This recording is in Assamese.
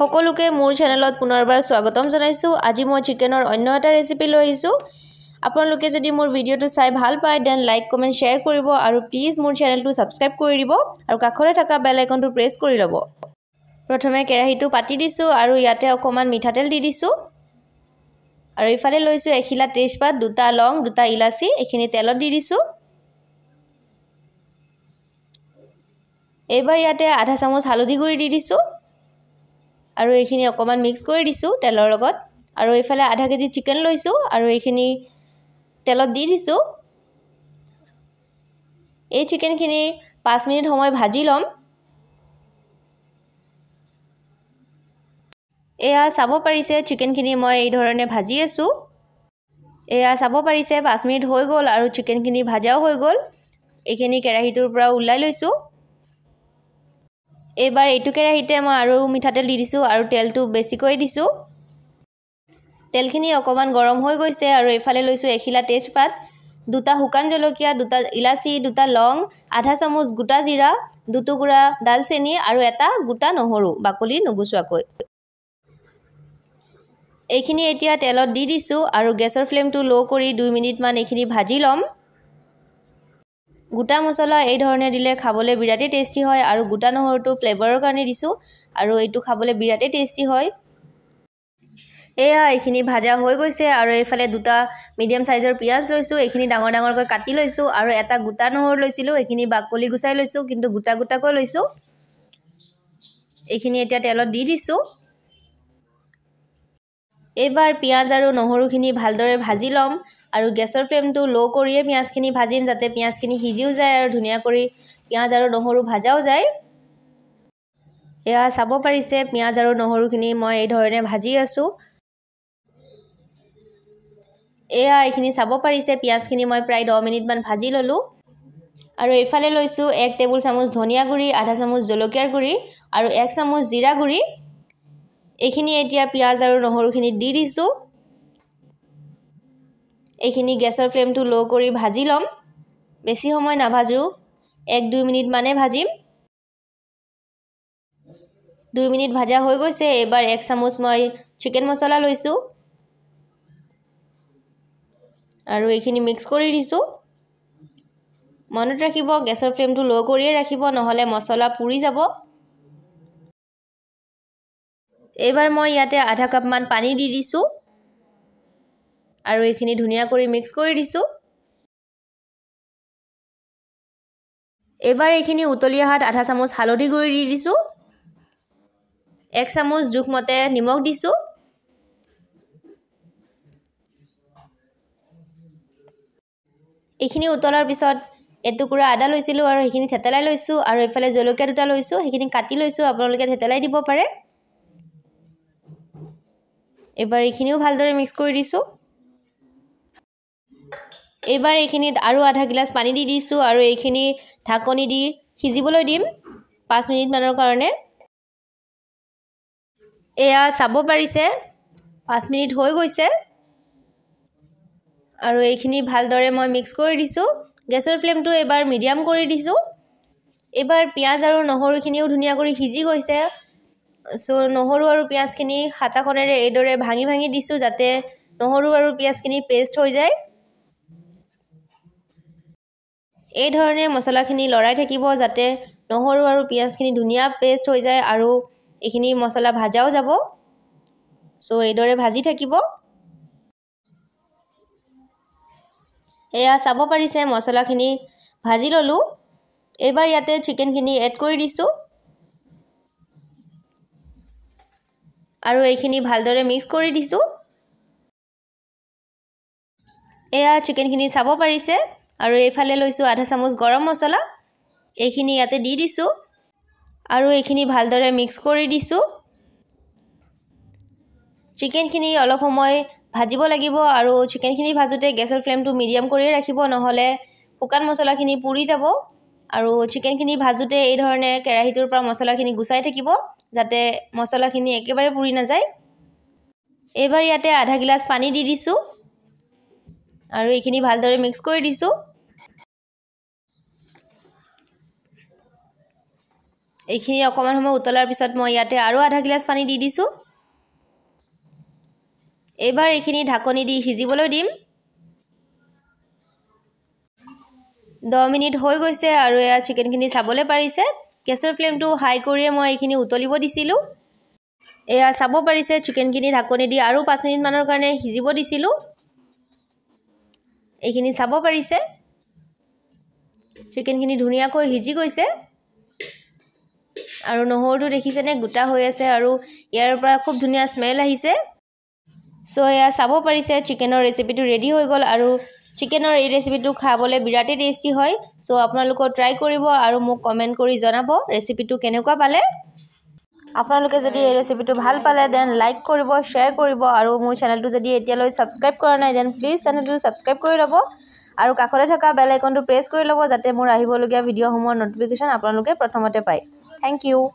সকলোকে মোৰ চেনেলত পুনৰবাৰ স্বাগতম জনাইছোঁ আজি মই চিকেনৰ অন্য এটা ৰেচিপি লৈ আহিছোঁ আপোনালোকে যদি মোৰ ভিডিঅ'টো চাই ভাল পায় দেন লাইক কমেণ্ট শ্বেয়াৰ কৰিব আৰু প্লিজ মোৰ চেনেলটো ছাবস্ক্ৰাইব কৰি দিব আৰু কাষতে থকা বেল আইকনটো প্ৰেছ কৰি ল'ব প্ৰথমে কেৰাহীটো পাতি দিছোঁ আৰু ইয়াতে অকণমান মিঠাতেল দি দিছোঁ আৰু ইফালে লৈছোঁ এখিলা তেজপাত দুটা লং দুটা ইলাচি এইখিনি তেলত দি দিছোঁ এইবাৰ ইয়াতে আধা চামুচ হালধি গুড়ি দি দিছোঁ আৰু এইখিনি অকণমান মিক্স কৰি দিছোঁ তেলৰ লগত আৰু এইফালে আধা কেজি চিকেন লৈছোঁ আৰু এইখিনি তেলত দি দিছোঁ এই চিকেনখিনি পাঁচ মিনিট সময় ভাজি ল'ম এয়া চাব পাৰিছে চিকেনখিনি মই এইধৰণে ভাজি আছোঁ এয়া চাব পাৰিছে পাঁচ মিনিট হৈ গ'ল আৰু চিকেনখিনি ভজাও হৈ গ'ল এইখিনি কেৰাহীটোৰ পৰা ওলাই লৈছোঁ এইবাৰ এইটো কেৰাহীতে মই আৰু মিঠাতেল দি দিছোঁ আৰু তেলটো বেছিকৈ দিছোঁ তেলখিনি অকণমান গৰম হৈ গৈছে আৰু এইফালে লৈছোঁ এখিলা তেজপাত দুটা শুকান জলকীয়া দুটা ইলাচি দুটা লং আধা চামুচ গোটা জিৰা দুটুকুৰা ডালচেনি আৰু এটা গোটা নহৰু বাকলি নুগুচোৱাকৈ এইখিনি এতিয়া তেলত দি দিছোঁ আৰু গেছৰ ফ্লেমটো ল' কৰি দুই মিনিটমান এইখিনি ভাজি ল'ম গোটা মছলা এই ধৰনে দিলে খাবলৈ বিৰাটে টেষ্টি হয় আৰু গোটা নহৰুটো ফ্লেভাৰৰ কাৰণে দিছোঁ আৰু এইটো খাবলৈ বিৰাটে টেষ্টি হয় এয়া এইখিনি ভাজা হৈ গৈছে আৰু এইফালে দুটা মিডিয়াম চাইজৰ পিঁয়াজ লৈছোঁ এইখিনি ডাঙৰ ডাঙৰকৈ কাটি লৈছোঁ আৰু এটা গোটা নহৰু লৈছিলোঁ এইখিনি বাকলি গুচাই লৈছোঁ কিন্তু গোটা গোটাকৈ লৈছোঁ এইখিনি এতিয়া তেলত দি দিছোঁ এইবাৰ পিঁয়াজ আৰু নহৰুখিনি ভালদৰে ভাজি ল'ম আৰু গেছৰ ফ্লেমটো ল' কৰিয়ে পিঁয়াজখিনি ভাজিম যাতে পিঁয়াজখিনি সিজিও যায় আৰু ধুনীয়া কৰি পিঁয়াজ আৰু নহৰু ভজাও যায় এয়া চাব পাৰিছে পিঁয়াজ আৰু নহৰুখিনি মই এইধৰণে ভাজি আছোঁ এয়া এইখিনি চাব পাৰিছে পিঁয়াজখিনি মই প্ৰায় দহ মিনিটমান ভাজি ল'লোঁ আৰু এইফালে লৈছোঁ এক টেবুল চামুচ ধনিয়া গুড়ি আধা চামুচ জলকীয়াৰ গুড়ি আৰু এক চামুচ জিৰা গুড়ি এইখিনি এতিয়া পিঁয়াজ আৰু নহৰুখিনি দি দিছোঁ এইখিনি গেছৰ ফ্লেমটো ল' কৰি ভাজি ল'ম বেছি সময় নাভাজোঁ এক দুই মিনিটমানে ভাজিম দুই মিনিট ভাজা হৈ গৈছে এইবাৰ এক চামুচ মই চিকেন মছলা লৈছোঁ আৰু এইখিনি মিক্স কৰি দিছোঁ মনত ৰাখিব গেছৰ ফ্লেমটো ল' কৰিয়ে ৰাখিব নহ'লে মছলা পুৰি যাব এইবাৰ মই ইয়াতে আধা কাপমান পানী দি দিছোঁ আৰু এইখিনি ধুনীয়া কৰি মিক্স কৰি দিছোঁ এইবাৰ এইখিনি উতলি অহাত আধা চামুচ হালধি গুড়ি দি দিছোঁ এক চামুচ জোখমতে নিমখ দিছোঁ এইখিনি উতলাৰ পিছত এটুকুৰা আদা লৈছিলোঁ আৰু সেইখিনি থেতেলাই লৈছোঁ আৰু এইফালে জলকীয়া দুটা লৈছোঁ সেইখিনি কাটি লৈছোঁ আপোনালোকে থেতেলাই দিব পাৰে এবাৰ এইখিনিও ভালদৰে মিক্স কৰি দিছোঁ এইবাৰ এইখিনিত আৰু আধা গিলাচ পানী দি দিছোঁ আৰু এইখিনি ঢাকনি দি সিজিবলৈ দিম পাঁচ মিনিটমানৰ কাৰণে এয়া চাব পাৰিছে পাঁচ মিনিট হৈ গৈছে আৰু এইখিনি ভালদৰে মই মিক্স কৰি দিছোঁ গেছৰ ফ্লেমটো এইবাৰ মিডিয়াম কৰি দিছোঁ এইবাৰ পিঁয়াজ আৰু নহৰুখিনিও ধুনীয়া কৰি সিজি গৈছে চ' নহৰু আৰু পিঁয়াজখিনি হাতাখনেৰে এইদৰে ভাঙি ভাঙি দিছোঁ যাতে নহৰু আৰু পিঁয়াজখিনি পেষ্ট হৈ যায় এইধৰণে মছলাখিনি লৰাই থাকিব যাতে নহৰু আৰু পিঁয়াজখিনি ধুনীয়া পেষ্ট হৈ যায় আৰু এইখিনি মছলা ভাজাও যাব চ' এইদৰে ভাজি থাকিব এয়া চাব পাৰিছে মছলাখিনি ভাজি ল'লোঁ এইবাৰ ইয়াতে চিকেনখিনি এড কৰি দিছোঁ আৰু এইখিনি ভালদৰে মিক্স কৰি দিছোঁ এয়া চিকেনখিনি চাব পাৰিছে আৰু এইফালে লৈছোঁ আধা চামুচ গৰম মছলা এইখিনি ইয়াতে দি দিছোঁ আৰু এইখিনি ভালদৰে মিক্স কৰি দিছোঁ চিকেনখিনি অলপ সময় ভাজিব লাগিব আৰু চিকেনখিনি ভাজোঁতে গেছৰ ফ্লেমটো মিডিয়াম কৰিয়ে ৰাখিব নহ'লে শুকান মছলাখিনি পুৰি যাব আৰু চিকেনখিনি ভাজোঁতে এইধৰণে কেৰাহীটোৰ পৰা মচলাখিনি গুচাই থাকিব যাতে মচলাখিনি একেবাৰে পুৰি নাযায় এইবাৰ ইয়াতে আধা গিলাচ পানী দি দিছোঁ আৰু এইখিনি ভালদৰে মিক্স কৰি দিছোঁ এইখিনি অকণমান সময় উতলাৰ পিছত মই ইয়াতে আৰু আধা গিলাচ পানী দি দিছোঁ এইবাৰ এইখিনি ঢাকনি দি সিজিবলৈ দিম দহ মিনিট হৈ গৈছে আৰু এয়া চিকেনখিনি চাবলৈ পাৰিছে গেছৰ ফ্লেমটো হাই কৰিয়ে মই এইখিনি উতলিব দিছিলোঁ এয়া চাব পাৰিছে চিকেনখিনি ঢাকনি দি আৰু পাঁচ মিনিটমানৰ কাৰণে সিজিব দিছিলোঁ এইখিনি চাব পাৰিছে চিকেনখিনি ধুনীয়াকৈ সিজি গৈছে আৰু নহৰুটো দেখিছেনে গোটা হৈ আছে আৰু ইয়াৰ পৰা খুব ধুনীয়া স্মেল আহিছে চ' এয়া চাব পাৰিছে চিকেনৰ ৰেচিপিটো ৰেডি হৈ গ'ল আৰু চিকেনৰ এই ৰেচিপিটো খাবলৈ বিৰাটেই টেষ্টি হয় চ' আপোনালোকেও ট্ৰাই কৰিব আৰু মোক কমেণ্ট কৰি জনাব ৰেচিপিটো কেনেকুৱা পালে আপোনালোকে যদি এই ৰেচিপিটো ভাল পালে দেন লাইক কৰিব শ্বেয়াৰ কৰিব আৰু মোৰ চেনেলটো যদি এতিয়ালৈ ছাবস্ক্ৰাইব কৰা নাই দেন প্লিজ চেনেলটো ছাবস্ক্ৰাইব কৰি ল'ব আৰু কাষতে থকা বেল আইকনটো প্ৰেছ কৰি ল'ব যাতে মোৰ আহিবলগীয়া ভিডিঅ'সমূহৰ ন'টিফিকেশ্যন আপোনালোকে প্ৰথমতে পায় থেংক ইউ